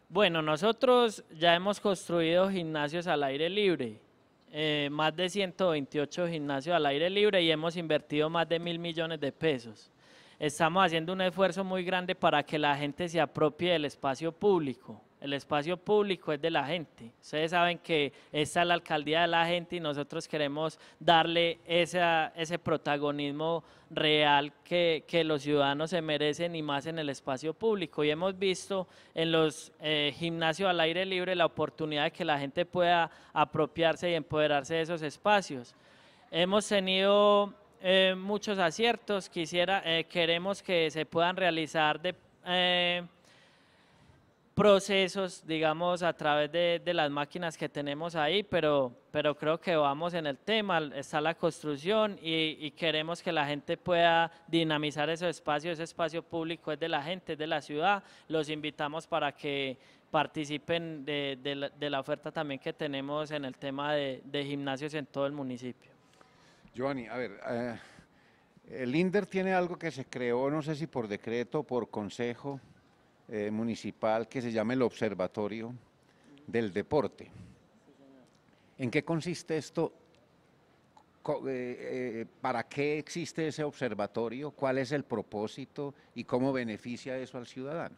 Bueno, nosotros ya hemos construido gimnasios al aire libre, eh, más de 128 gimnasios al aire libre y hemos invertido más de mil millones de pesos. Estamos haciendo un esfuerzo muy grande para que la gente se apropie del espacio público el espacio público es de la gente. Ustedes saben que esta es la alcaldía de la gente y nosotros queremos darle ese protagonismo real que, los ciudadanos se merecen y más en el espacio público. Y hemos visto en los eh, gimnasios al aire libre la oportunidad de que la gente pueda apropiarse y empoderarse de esos espacios. Hemos tenido eh, muchos aciertos, quisiera, eh, queremos que se puedan realizar de, procesos, digamos, a través de, de, las máquinas que tenemos ahí, pero, pero creo que vamos en el tema, está la construcción y, queremos que la gente pueda dinamizar ese espacio, ese espacio público es de la gente, es de la ciudad, los invitamos para que participen de, de, la, oferta también que tenemos en el tema de, gimnasios en todo el municipio. Giovanni, a ver, eh, el INDER tiene algo que se creó, no sé si por decreto, por consejo, eh, municipal que se llama el Observatorio del Deporte. ¿En qué consiste esto? Eh, eh, ¿Para qué existe ese observatorio? ¿Cuál es el propósito y cómo beneficia eso al ciudadano?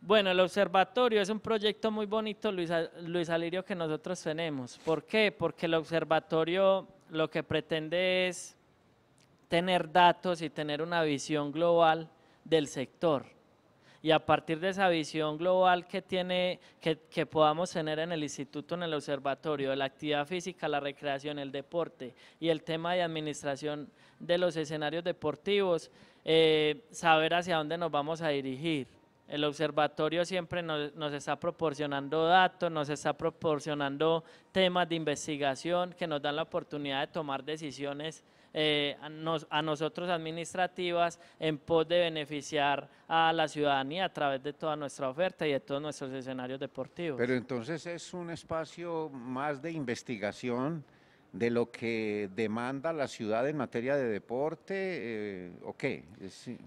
Bueno, el observatorio es un proyecto muy bonito, Luis, Luis, Alirio, que nosotros tenemos. ¿Por qué? Porque el observatorio lo que pretende es tener datos y tener una visión global del sector y a partir de esa visión global que, tiene, que, podamos tener en el instituto, en el observatorio, de la actividad física, la recreación, el deporte y el tema de administración de los escenarios deportivos, eh, saber hacia dónde nos vamos a dirigir. El observatorio siempre nos, está proporcionando datos, nos está proporcionando temas de investigación que nos dan la oportunidad de tomar decisiones eh, a, nosotros administrativas en pos de beneficiar a la ciudadanía a través de toda nuestra oferta y de todos nuestros escenarios deportivos. Pero entonces es un espacio más de investigación de lo que demanda la ciudad en materia de deporte eh, o qué?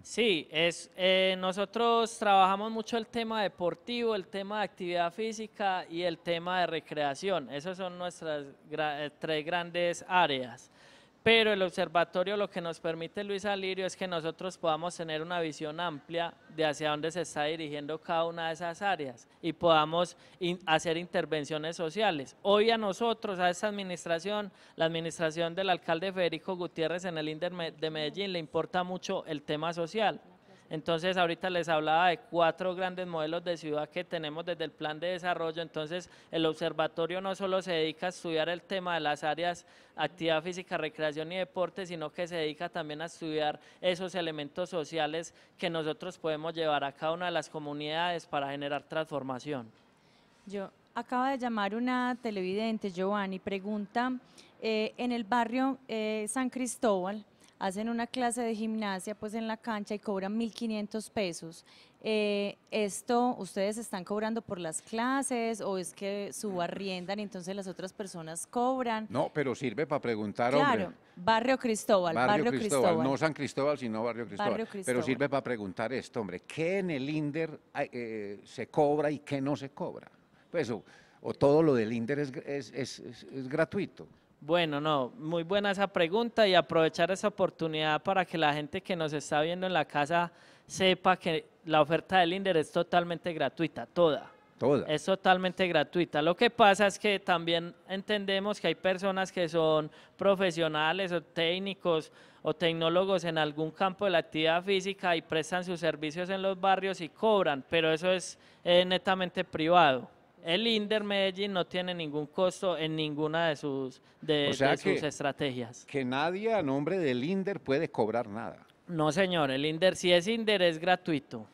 Sí, es, eh, nosotros trabajamos mucho el tema deportivo, el tema de actividad física y el tema de recreación. Esas son nuestras tres grandes áreas. Pero el observatorio lo que nos permite Luis Alirio es que nosotros podamos tener una visión amplia de hacia dónde se está dirigiendo cada una de esas áreas y podamos hacer intervenciones sociales. Hoy a nosotros, a esta administración, la administración del alcalde Federico Gutiérrez en el INDER de Medellín le importa mucho el tema social. Entonces, ahorita les hablaba de cuatro grandes modelos de ciudad que tenemos desde el plan de desarrollo. Entonces, el observatorio no solo se dedica a estudiar el tema de las áreas actividad física, recreación y deporte, sino que se dedica también a estudiar esos elementos sociales que nosotros podemos llevar a cada una de las comunidades para generar transformación. Yo acaba de llamar una televidente, Giovanni, pregunta, eh, en el barrio eh, San Cristóbal, hacen una clase de gimnasia pues en la cancha y cobran 1.500 pesos. Eh, ¿Esto ustedes están cobrando por las clases o es que subarriendan y entonces las otras personas cobran? No, pero sirve para preguntar, claro, Barrio Cristóbal, Barrio, Cristóbal, No San Cristóbal, sino Barrio Cristóbal. Barrio Cristóbal. Pero sirve para preguntar esto, hombre. ¿Qué en el INDER eh, se cobra y qué no se cobra? Pues, o, todo lo del INDER es, es, es gratuito. Bueno, no, muy buena esa pregunta y aprovechar esa oportunidad para que la gente que nos está viendo en la casa sepa que la oferta del INDER es totalmente gratuita, toda. Toda. Es totalmente gratuita. Lo que pasa es que también entendemos que hay personas que son profesionales o técnicos o tecnólogos en algún campo de la actividad física y prestan sus servicios en los barrios y cobran, pero eso es eh, netamente privado. El Inder Medellín no tiene ningún costo en ninguna de sus, de, sus estrategias. Que nadie a nombre del Inder puede cobrar nada. No, señor, el Inder, si es Inder, es gratuito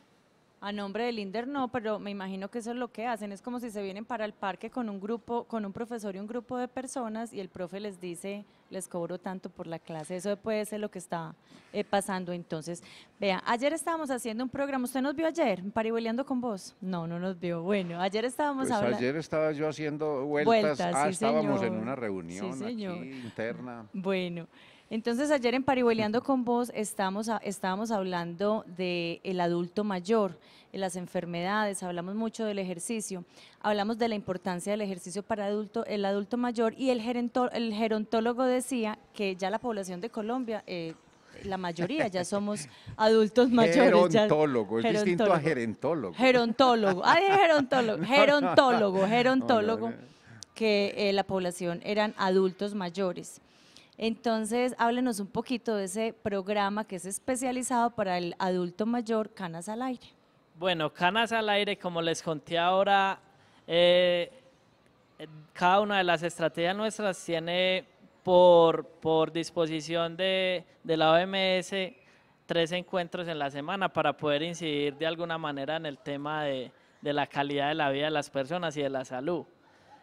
a nombre del INDER no, pero me imagino que eso es lo que hacen, es como si se vienen para el parque con un grupo, con un profesor y un grupo de personas y el profe les dice, les cobro tanto por la clase, eso puede ser lo que está eh, pasando entonces. Vea, ayer estábamos haciendo un programa, ¿usted nos vio ayer, parihueleando con vos? No, no nos vio, bueno, ayer estábamos pues ayer estaba yo haciendo vueltas, ah, estábamos en una reunión interna. Bueno... Entonces ayer en Parihueleando con vos estamos, estábamos hablando del adulto mayor, las enfermedades, hablamos mucho del ejercicio, hablamos de la importancia del ejercicio para adulto, el adulto mayor y el, el gerontólogo decía que ya la población de Colombia... Eh, la mayoría ya somos adultos mayores. Gerontólogo, es distinto a gerentólogo. Gerontólogo, ay, gerontólogo, gerontólogo, gerontólogo, que la población eran adultos mayores. Entonces, háblenos un poquito de ese programa que es especializado para el adulto mayor, Canas al Aire. Bueno, Canas al Aire, como les conté ahora, eh, cada una de las estrategias nuestras tiene por, disposición de, la OMS tres encuentros en la semana para poder incidir de alguna manera en el tema de, de la calidad de la vida de las personas y de la salud.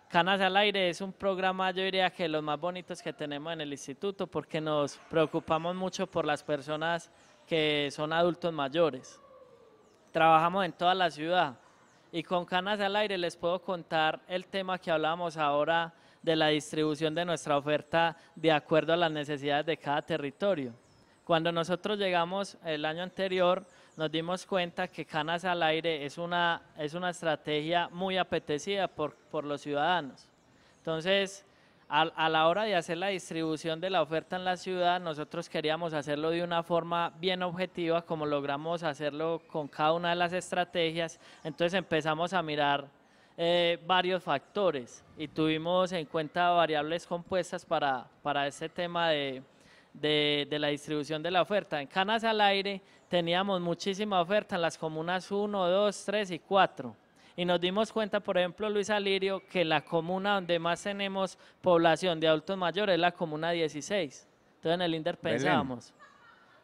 Canas al Aire es un programa, yo diría que los más bonitos que tenemos en el instituto, porque nos preocupamos mucho por las personas que son adultos mayores. Trabajamos en toda la ciudad y con Canas al Aire les puedo contar el tema que hablábamos ahora de la distribución de nuestra oferta de acuerdo a las necesidades de cada territorio. Cuando nosotros llegamos el año anterior, nos dimos cuenta que Canas al Aire es una, es una estrategia muy apetecida por, por los ciudadanos. Entonces, a, a, la hora de hacer la distribución de la oferta en la ciudad, nosotros queríamos hacerlo de una forma bien objetiva, como logramos hacerlo con cada una de las estrategias. Entonces empezamos a mirar eh, varios factores y tuvimos en cuenta variables compuestas para, para este tema de, de, de la distribución de la oferta. En Canas al Aire teníamos muchísima oferta en las comunas 1, 2, 3 y 4. Y nos dimos cuenta, por ejemplo, Luis Alirio, que la comuna donde más tenemos población de adultos mayores es la comuna 16. Entonces en el INDER pensábamos,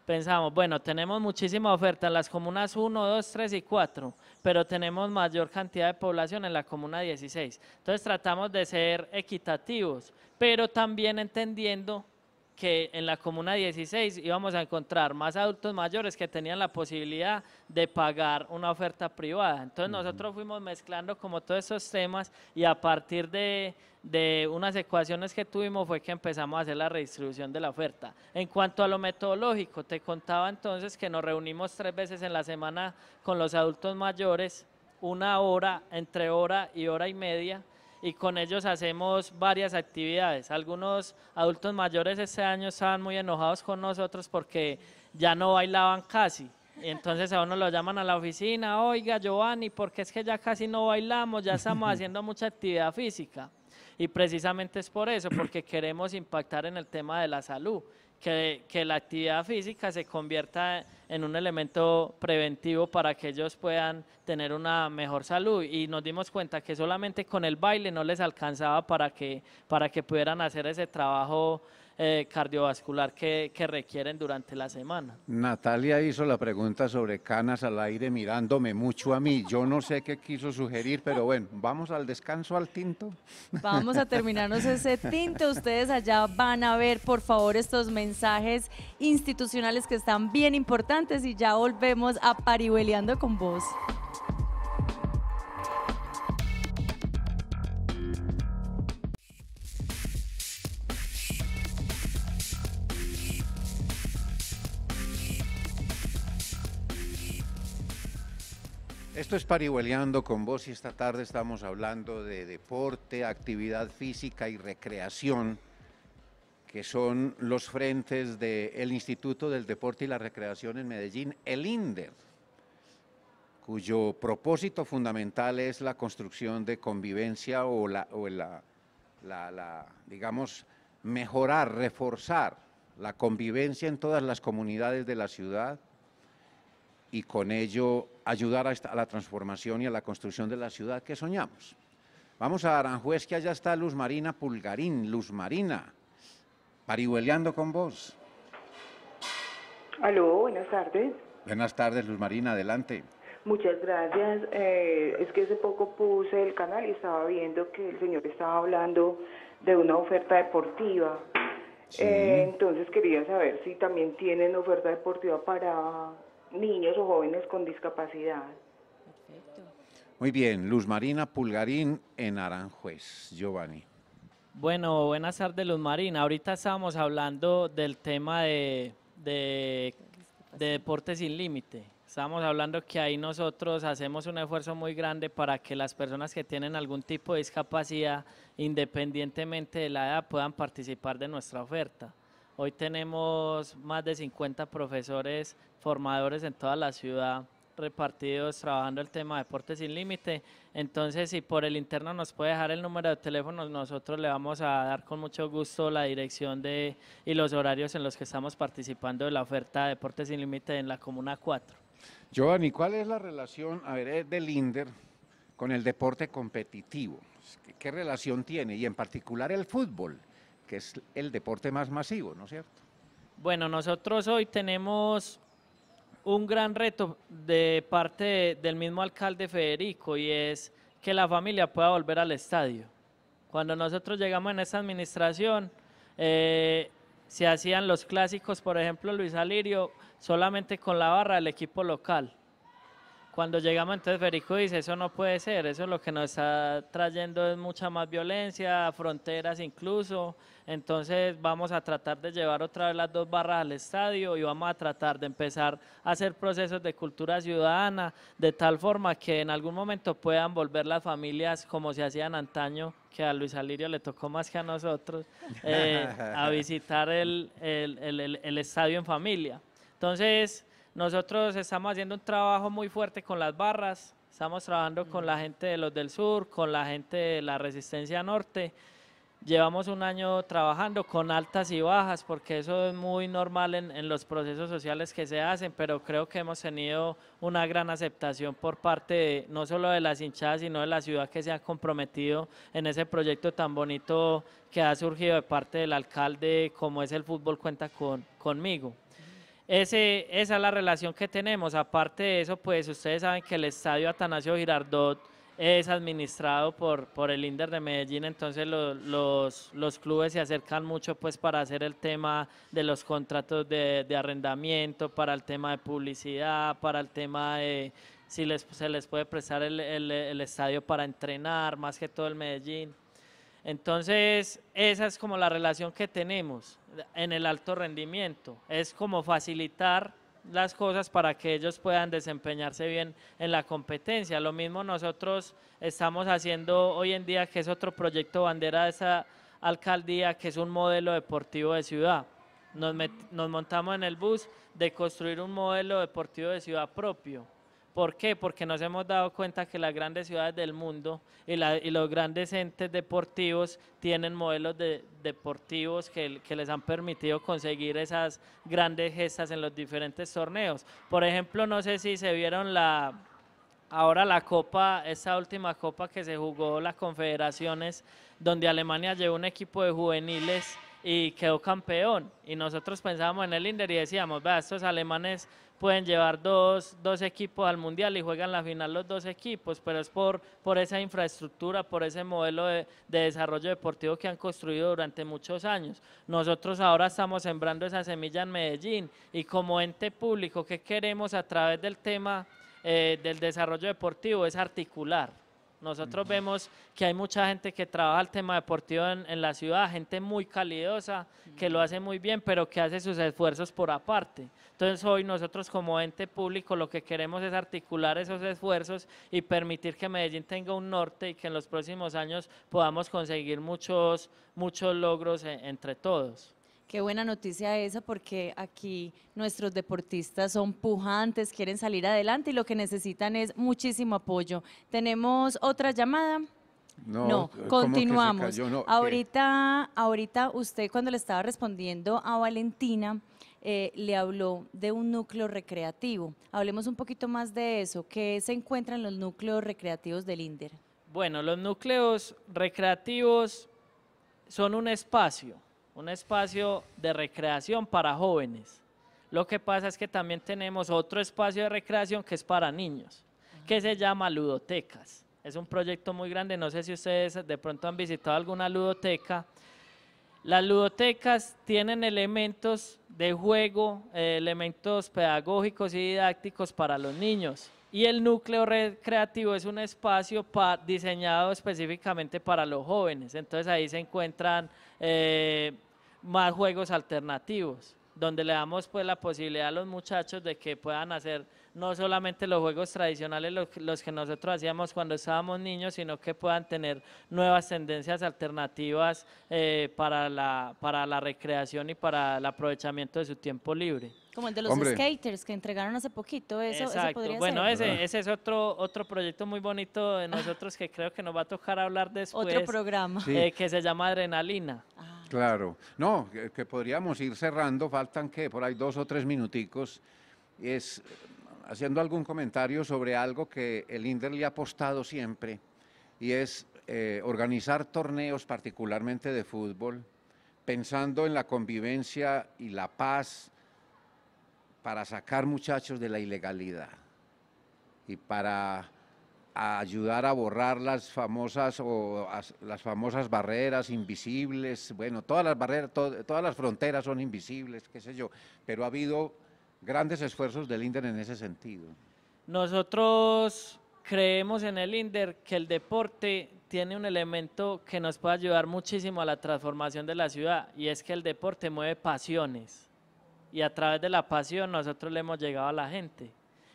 pensábamos, bueno, tenemos muchísima oferta en las comunas 1, 2, 3 y 4, pero tenemos mayor cantidad de población en la comuna 16. Entonces tratamos de ser equitativos, pero también entendiendo que en la Comuna 16 íbamos a encontrar más adultos mayores que tenían la posibilidad de pagar una oferta privada. Entonces nosotros fuimos mezclando como todos esos temas y a partir de, de unas ecuaciones que tuvimos fue que empezamos a hacer la redistribución de la oferta. En cuanto a lo metodológico, te contaba entonces que nos reunimos tres veces en la semana con los adultos mayores, una hora, entre hora y hora y media y con ellos hacemos varias actividades. Algunos adultos mayores este año estaban muy enojados con nosotros porque ya no bailaban casi. Entonces a uno lo llaman a la oficina, oiga Giovanni, porque es que ya casi no bailamos, ya estamos haciendo mucha actividad física. Y precisamente es por eso, porque queremos impactar en el tema de la salud, que, que la actividad física se convierta en en un elemento preventivo para que ellos puedan tener una mejor salud y nos dimos cuenta que solamente con el baile no les alcanzaba para que, para que pudieran hacer ese trabajo eh, cardiovascular que, que, requieren durante la semana. Natalia hizo la pregunta sobre canas al aire mirándome mucho a mí. Yo no sé qué quiso sugerir, pero bueno, vamos al descanso, al tinto. Vamos a terminarnos ese tinto. Ustedes allá van a ver, por favor, estos mensajes institucionales que están bien importantes y ya volvemos a Parihueleando con vos. Esto es Parihueleando con vos y esta tarde estamos hablando de deporte, actividad física y recreación, que son los frentes del Instituto del Deporte y la Recreación en Medellín, el INDER, cuyo propósito fundamental es la construcción de convivencia o la, la digamos, mejorar, reforzar la convivencia en todas las comunidades de la ciudad y con ello ayudar a la transformación y a la construcción de la ciudad que soñamos. Vamos a Aranjuez, que allá está Luz Marina Pulgarín. Luz Marina, parihueleando con vos. Aló, buenas tardes. Buenas tardes, Luz Marina, adelante. Muchas gracias. Eh, es que hace poco puse el canal y estaba viendo que el señor estaba hablando de una oferta deportiva. Eh, entonces quería saber si también tienen oferta deportiva para niños o jóvenes con discapacidad. Muy bien, Luz Marina Pulgarín en Aranjuez, Giovanni. Bueno, buenas tardes Luz Marina. Ahorita estábamos hablando del tema de, de deporte sin límite. Estábamos hablando que ahí nosotros hacemos un esfuerzo muy grande para que las personas que tienen algún tipo de discapacidad, independientemente de la edad, puedan participar de nuestra oferta. Hoy tenemos más de 50 profesores formadores en toda la ciudad repartidos trabajando el tema Deportes Sin Límite. Entonces, si por el interno nos puede dejar el número de teléfono, nosotros le vamos a dar con mucho gusto la dirección de y los horarios en los que estamos participando de la oferta de Deportes Sin Límite en la Comuna 4. Giovanni, ¿cuál es la relación, a ver, del INDER con el deporte competitivo? ¿Qué relación tiene? Y en particular el fútbol, que es el deporte más masivo, ¿no es cierto? Bueno, nosotros hoy tenemos un gran reto de parte del mismo alcalde Federico y es que la familia pueda volver al estadio. Cuando nosotros llegamos en esta administración, eh, se hacían los clásicos, por ejemplo, Luis Alirio, solamente con la barra del equipo local. Cuando llegamos entonces Federico dice, eso no puede ser, eso lo que nos está trayendo es mucha más violencia, fronteras incluso, entonces vamos a tratar de llevar otra vez las dos barras al estadio y vamos a tratar de empezar a hacer procesos de cultura ciudadana, de tal forma que en algún momento puedan volver las familias como se hacían antaño, que a Luis Alirio le tocó más que a nosotros, eh, a visitar el, el, el, el estadio en familia. Entonces, nosotros estamos haciendo un trabajo muy fuerte con las barras, estamos trabajando con la gente de los del sur, con la gente de la Resistencia Norte. Llevamos un año trabajando con altas y bajas, porque eso es muy normal en, los procesos sociales que se hacen, pero creo que hemos tenido una gran aceptación por parte no solo de las hinchadas, sino de la ciudad que se ha comprometido en ese proyecto tan bonito que ha surgido de parte del alcalde, como es el fútbol cuenta conmigo esa es la relación que tenemos. Aparte de eso, pues ustedes saben que el estadio Atanasio Girardot es administrado por, por el INDER de Medellín, entonces los, clubes se acercan mucho pues para hacer el tema de los contratos de, arrendamiento, para el tema de publicidad, para el tema de si les, se les puede prestar el, el estadio para entrenar, más que todo el Medellín. Entonces, esa es como la relación que tenemos en el alto rendimiento. Es como facilitar las cosas para que ellos puedan desempeñarse bien en la competencia. Lo mismo nosotros estamos haciendo hoy en día, que es otro proyecto bandera de esa alcaldía, que es un modelo deportivo de ciudad. Nos, nos montamos en el bus de construir un modelo deportivo de ciudad propio ¿Por qué? Porque nos hemos dado cuenta que las grandes ciudades del mundo y, los grandes entes deportivos tienen modelos deportivos que, les han permitido conseguir esas grandes gestas en los diferentes torneos. Por ejemplo, no sé si se vieron la ahora la copa, esa última copa que se jugó las confederaciones, donde Alemania llevó un equipo de juveniles y quedó campeón. Y nosotros pensábamos en el Inder y decíamos, vea, estos alemanes pueden llevar dos, dos equipos al mundial y juegan la final los dos equipos, pero es por, por esa infraestructura, por ese modelo de, desarrollo deportivo que han construido durante muchos años. Nosotros ahora estamos sembrando esa semilla en Medellín y como ente público, ¿qué queremos a través del tema eh, del desarrollo deportivo? Es articular nosotros vemos que hay mucha gente que trabaja el tema deportivo en, la ciudad, gente muy calidosa, que lo hace muy bien, pero que hace sus esfuerzos por aparte. Entonces hoy nosotros como ente público lo que queremos es articular esos esfuerzos y permitir que Medellín tenga un norte y que en los próximos años podamos conseguir muchos, muchos logros e, entre todos. Qué buena noticia esa porque aquí nuestros deportistas son pujantes, quieren salir adelante y lo que necesitan es muchísimo apoyo. Tenemos otra llamada. No, continuamos. ahorita, ahorita usted cuando le estaba respondiendo a Valentina, eh, le habló de un núcleo recreativo. Hablemos un poquito más de eso. ¿Qué se encuentran los núcleos recreativos del INDER? Bueno, los núcleos recreativos son un espacio un espacio de recreación para jóvenes. Lo que pasa es que también tenemos otro espacio de recreación que es para niños, que se llama Ludotecas. Es un proyecto muy grande, no sé si ustedes de pronto han visitado alguna ludoteca. Las ludotecas tienen elementos de juego, eh, elementos pedagógicos y didácticos para los niños. Y el núcleo recreativo es un espacio diseñado específicamente para los jóvenes. Entonces ahí se encuentran eh, más juegos alternativos, donde le damos pues la posibilidad a los muchachos de que puedan hacer no solamente los juegos tradicionales, los, que nosotros hacíamos cuando estábamos niños, sino que puedan tener nuevas tendencias alternativas eh, para, la, para la recreación y para el aprovechamiento de su tiempo libre. Como el de los skaters que entregaron hace poquito, eso, podría bueno, ser? ese, ese es otro, otro proyecto muy bonito de nosotros que creo que nos va a tocar hablar después. Otro programa. Eh, que se llama Adrenalina. Ah. Claro. No, que, podríamos ir cerrando, faltan que por ahí dos o tres minuticos. Es haciendo algún comentario sobre algo que el INDER le ha apostado siempre y es eh, organizar torneos particularmente de fútbol pensando en la convivencia y la paz para sacar muchachos de la ilegalidad y para ayudar a borrar las famosas o las famosas barreras invisibles, bueno, todas las barreras, todas las fronteras son invisibles, qué sé yo, pero ha habido grandes esfuerzos del INDER en ese sentido. Nosotros creemos en el INDER que el deporte tiene un elemento que nos puede ayudar muchísimo a la transformación de la ciudad y es que el deporte mueve pasiones y a través de la pasión nosotros le hemos llegado a la gente.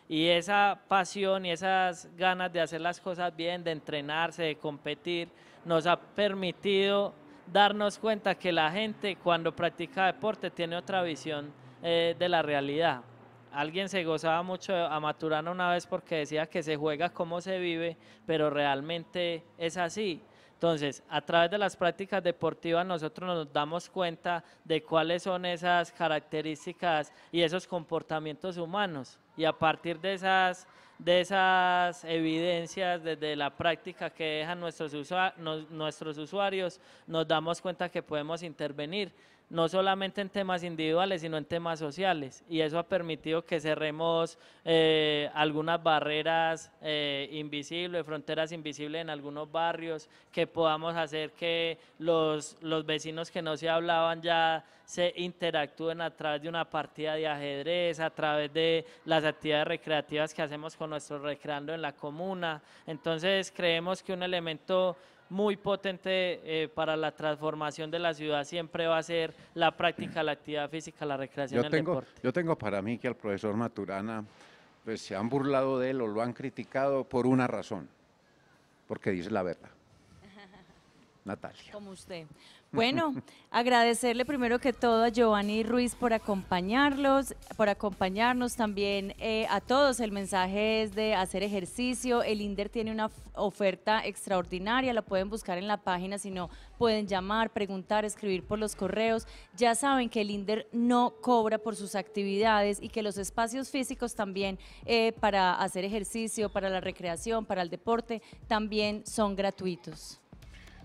Y esa pasión y esas ganas de hacer las cosas bien, de entrenarse, de competir, nos ha permitido darnos cuenta que la gente cuando practica deporte tiene otra visión eh, de la realidad. Alguien se gozaba mucho a Maturana una vez porque decía que se juega como se vive, pero realmente es así. Entonces, a través de las prácticas deportivas nosotros nos damos cuenta de cuáles son esas características y esos comportamientos humanos. Y a partir de esas, de esas evidencias, desde la práctica que dejan nuestros, usuarios, nos damos cuenta que podemos intervenir no solamente en temas individuales, sino en temas sociales. Y eso ha permitido que cerremos eh, algunas barreras eh, invisibles, fronteras invisibles en algunos barrios, que podamos hacer que los, los vecinos que no se hablaban ya se interactúen a través de una partida de ajedrez, a través de las actividades recreativas que hacemos con nuestro recreando en la comuna. Entonces creemos que un elemento muy potente eh, para la transformación de la ciudad siempre va a ser la práctica, la actividad física, la recreación, el deporte. Yo tengo para mí que al profesor Maturana pues, se han burlado de él o lo han criticado por una razón, porque dice la verdad. Natalia. Como usted. Bueno, agradecerle primero que todo a Giovanni Ruiz por acompañarlos, por acompañarnos también eh, a todos. El mensaje es de hacer ejercicio. El INDER tiene una oferta extraordinaria, la pueden buscar en la página, si no pueden llamar, preguntar, escribir por los correos. Ya saben que el INDER no cobra por sus actividades y que los espacios físicos también eh, para hacer ejercicio, para la recreación, para el deporte, también son gratuitos.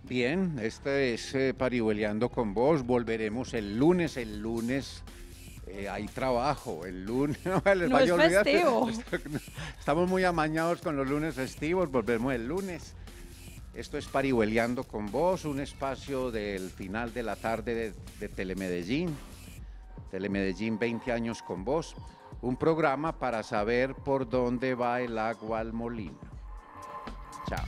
Bien, este es eh, Parihueleando con vos. Volveremos el lunes. El lunes eh, hay trabajo. El lunes no, es festivo. Estamos muy amañados con los lunes festivos. Volvemos el lunes. Esto es Parihueleando con vos, un espacio del final de la tarde de Telemedellín. Telemedellín 20 años con vos. Un programa para saber por dónde va el agua al molino. Chao.